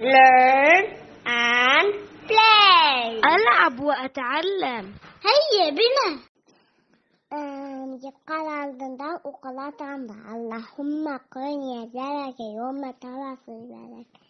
learn and play ألعب وأتعلم هيا بنا آه، نجيب قلعة دندان وقلعة عمرة اللهم قرن يا زلك يوم ترى في ذلك